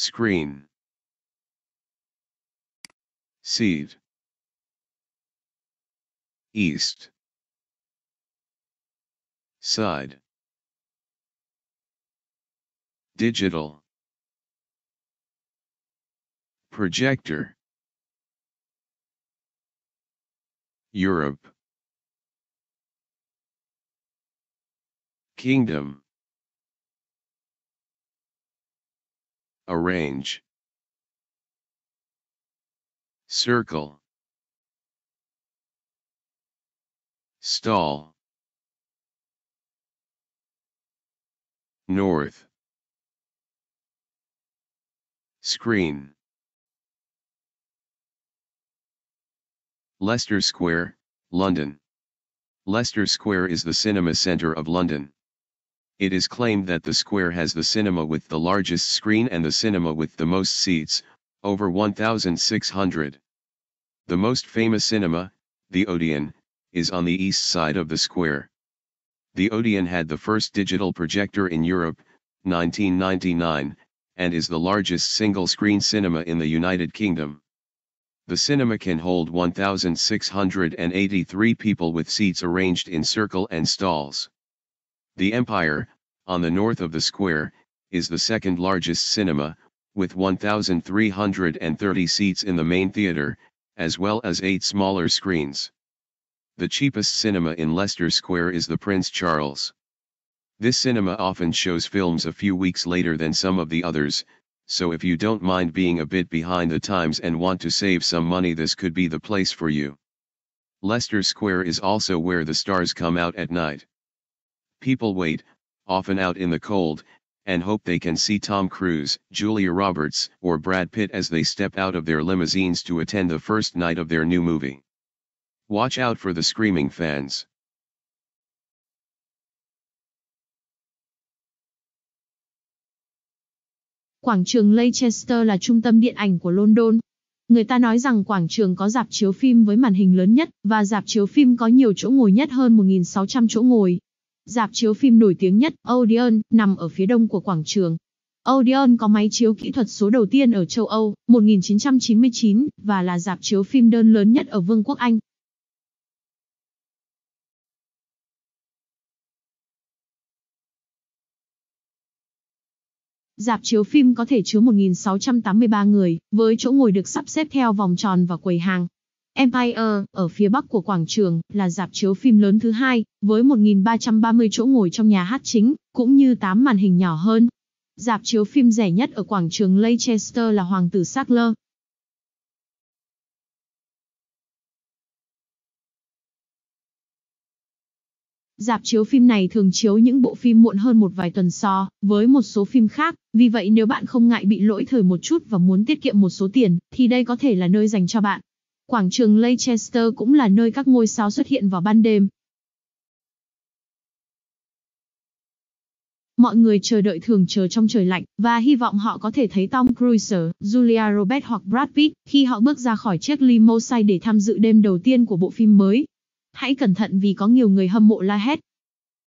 Screen. Seed. East. Side. Digital. Projector. Europe. Kingdom. Arrange. Circle. Stall. North. Screen. Leicester Square, London. Leicester Square is the cinema centre of London. It is claimed that the square has the cinema with the largest screen and the cinema with the most seats, over 1,600. The most famous cinema, the Odeon, is on the east side of the square. The Odeon had the first digital projector in Europe, 1999, and is the largest single-screen cinema in the United Kingdom. The cinema can hold 1,683 people with seats arranged in circle and stalls. The Empire, on the north of the square, is the second largest cinema, with 1,330 seats in the main theater, as well as eight smaller screens. The cheapest cinema in Leicester Square is the Prince Charles. This cinema often shows films a few weeks later than some of the others, so if you don't mind being a bit behind the times and want to save some money this could be the place for you. Leicester Square is also where the stars come out at night. People wait, often out in the cold, and hope they can see Tom Cruise, Julia Roberts, or Brad Pitt as they step out of their limousines to attend the first night of their new movie. Watch out for the screaming fans. Quảng trường Leicester là trung tâm điện ảnh của London. Người ta nói rằng quảng trường có dạp chiếu phim với màn hình lớn nhất và dạp chiếu phim có nhiều chỗ ngồi nhất hơn 1.600 chỗ ngồi. dạp chiếu phim nổi tiếng nhất Odeon nằm ở phía đông của quảng trường. Odeon có máy chiếu kỹ thuật số đầu tiên ở châu Âu, 1999, và là dạp chiếu phim đơn lớn nhất ở Vương quốc Anh. Dạp chiếu phim có thể chứa 1.683 người, với chỗ ngồi được sắp xếp theo vòng tròn và quầy hàng, Empire, ở phía bắc của quảng trường, là dạp chiếu phim lớn thứ hai, với 1.330 chỗ ngồi trong nhà hát chính, cũng như 8 màn hình nhỏ hơn. Dạp chiếu phim rẻ nhất ở quảng trường Leicester là Hoàng tử Sackler. Dạp chiếu phim này thường chiếu những bộ phim muộn hơn một vài tuần so với một số phim khác, vì vậy nếu bạn không ngại bị lỗi thời một chút và muốn tiết kiệm một số tiền, thì đây có thể là nơi dành cho bạn. Quảng trường Leicester cũng là nơi các ngôi sao xuất hiện vào ban đêm. Mọi người chờ đợi thường chờ trong trời lạnh, và hy vọng họ có thể thấy Tom Cruise, Julia Roberts hoặc Brad Pitt khi họ bước ra khỏi chiếc limousine để tham dự đêm đầu tiên của bộ phim mới. Hãy cẩn thận vì có nhiều người hâm mộ la hét,